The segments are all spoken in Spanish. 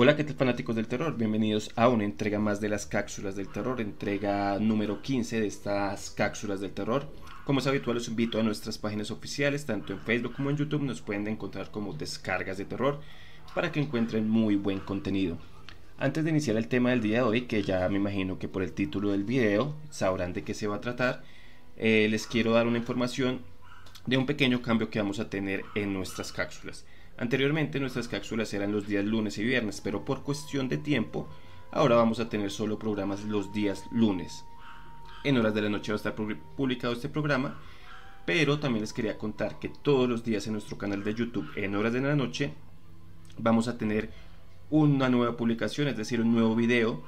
Hola, ¿qué tal fanáticos del terror? Bienvenidos a una entrega más de las cápsulas del terror, entrega número 15 de estas cápsulas del terror. Como es habitual, los invito a nuestras páginas oficiales, tanto en Facebook como en YouTube, nos pueden encontrar como descargas de terror para que encuentren muy buen contenido. Antes de iniciar el tema del día de hoy, que ya me imagino que por el título del video sabrán de qué se va a tratar, eh, les quiero dar una información de un pequeño cambio que vamos a tener en nuestras cápsulas. Anteriormente nuestras cápsulas eran los días lunes y viernes, pero por cuestión de tiempo, ahora vamos a tener solo programas los días lunes. En horas de la noche va a estar publicado este programa, pero también les quería contar que todos los días en nuestro canal de YouTube, en horas de la noche, vamos a tener una nueva publicación, es decir, un nuevo video.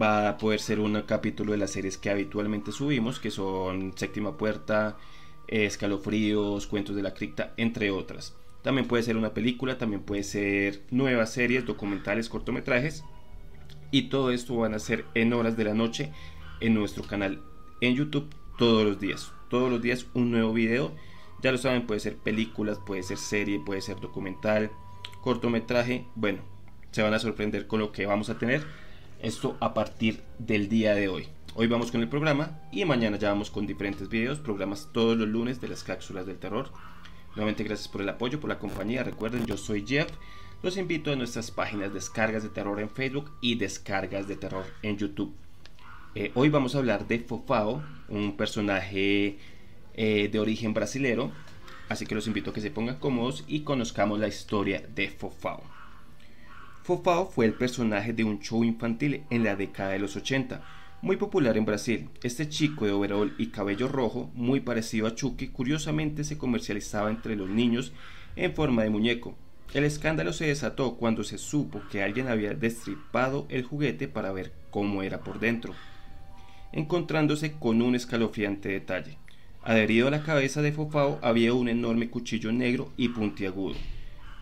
Va a poder ser un capítulo de las series que habitualmente subimos, que son Séptima Puerta, Escalofríos, Cuentos de la Cripta, entre otras. También puede ser una película, también puede ser nuevas series, documentales, cortometrajes. Y todo esto van a ser en horas de la noche en nuestro canal en YouTube todos los días. Todos los días un nuevo video. Ya lo saben, puede ser películas, puede ser serie, puede ser documental, cortometraje. Bueno, se van a sorprender con lo que vamos a tener. Esto a partir del día de hoy. Hoy vamos con el programa y mañana ya vamos con diferentes videos, programas todos los lunes de las cápsulas del terror Nuevamente gracias por el apoyo, por la compañía. Recuerden, yo soy Jeff. Los invito a nuestras páginas Descargas de Terror en Facebook y Descargas de Terror en YouTube. Eh, hoy vamos a hablar de Fofao, un personaje eh, de origen brasilero. Así que los invito a que se pongan cómodos y conozcamos la historia de Fofao. Fofao fue el personaje de un show infantil en la década de los 80 muy popular en Brasil, este chico de overol y cabello rojo, muy parecido a Chucky, curiosamente se comercializaba entre los niños en forma de muñeco. El escándalo se desató cuando se supo que alguien había destripado el juguete para ver cómo era por dentro, encontrándose con un escalofriante detalle. Adherido a la cabeza de Fofao había un enorme cuchillo negro y puntiagudo.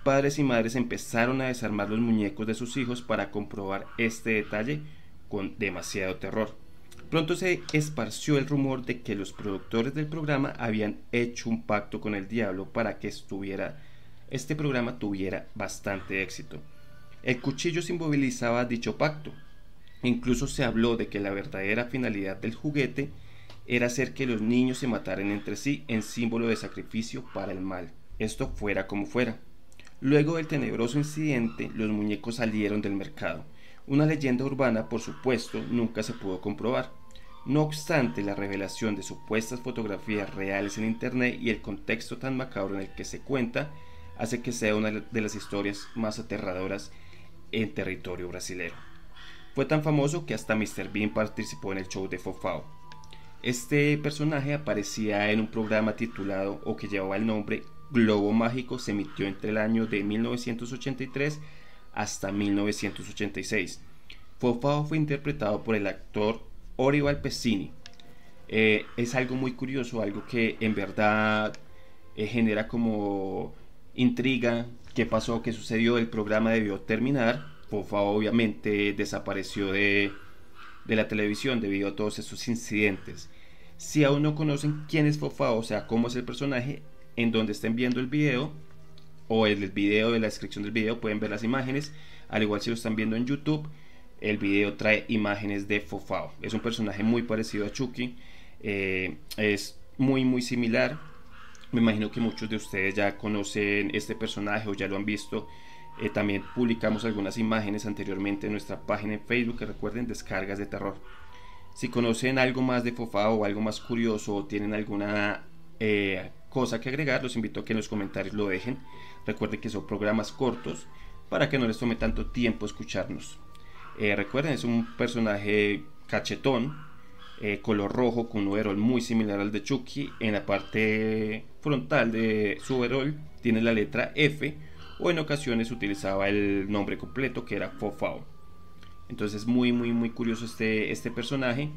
Padres y madres empezaron a desarmar los muñecos de sus hijos para comprobar este detalle demasiado terror. Pronto se esparció el rumor de que los productores del programa habían hecho un pacto con el diablo para que estuviera, este programa tuviera bastante éxito. El cuchillo simbolizaba dicho pacto. Incluso se habló de que la verdadera finalidad del juguete era hacer que los niños se mataran entre sí en símbolo de sacrificio para el mal. Esto fuera como fuera. Luego del tenebroso incidente, los muñecos salieron del mercado una leyenda urbana por supuesto nunca se pudo comprobar. No obstante, la revelación de supuestas fotografías reales en Internet y el contexto tan macabro en el que se cuenta hace que sea una de las historias más aterradoras en territorio brasileño. Fue tan famoso que hasta Mr. Bean participó en el show de Fofao. Este personaje aparecía en un programa titulado o que llevaba el nombre Globo Mágico, se emitió entre el año de 1983 hasta 1986. Fofao fue interpretado por el actor Orival Pessini, eh, es algo muy curioso, algo que en verdad eh, genera como intriga, qué pasó, qué sucedió, el programa debió terminar. Fofao obviamente desapareció de, la televisión debido a todos esos incidentes. Si aún no conocen quién es Fofao, o sea, cómo es el personaje, en donde estén viendo el video, o el video de la descripción del video pueden ver las imágenes. Al igual si lo están viendo en YouTube, el video trae imágenes de Fofao. Es un personaje muy parecido a Chucky. Eh, es muy muy similar. Me imagino que muchos de ustedes ya conocen este personaje o ya lo han visto. Eh, también publicamos algunas imágenes anteriormente en nuestra página en Facebook que recuerden descargas de terror. Si conocen algo más de Fofao o algo más curioso o tienen alguna eh, cosa que agregar, los invito a que en los comentarios lo dejen. Recuerden que son programas cortos para que no les tome tanto tiempo escucharnos. Eh, recuerden, es un personaje cachetón, eh, color rojo, con un overol muy similar al de Chucky. En la parte frontal de su overol tiene la letra F o en ocasiones utilizaba el nombre completo que era Fofao. Entonces muy muy muy curioso este, este personaje.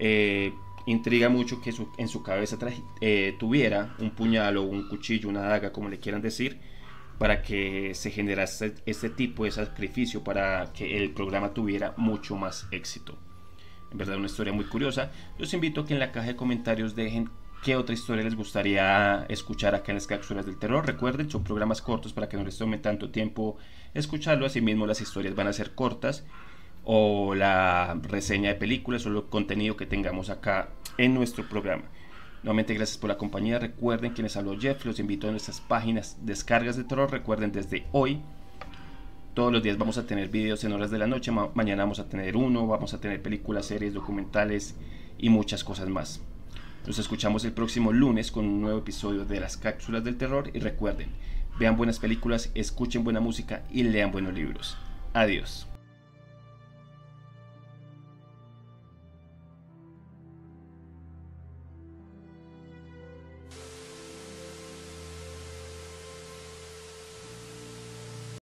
Eh, Intriga mucho que en su cabeza eh, tuviera un puñal o un cuchillo, una daga, como le quieran decir, para que se generase este tipo de sacrificio para que el programa tuviera mucho más éxito. En verdad, una historia muy curiosa. Los invito a que en la caja de comentarios dejen qué otra historia les gustaría escuchar acá en las cápsulas del terror. Recuerden, son programas cortos para que no les tome tanto tiempo escucharlo. Asimismo, las historias van a ser cortas o la reseña de películas o el contenido que tengamos acá en nuestro programa. Nuevamente gracias por la compañía. Recuerden quienes habló Jeff, los invito a nuestras páginas Descargas de Terror. Recuerden desde hoy. Todos los días vamos a tener videos en horas de la noche, mañana vamos a tener uno, vamos a tener películas, series, documentales y muchas cosas más. Nos escuchamos el próximo lunes con un nuevo episodio de las cápsulas del terror y recuerden, vean buenas películas, escuchen buena música y lean buenos libros. Adiós.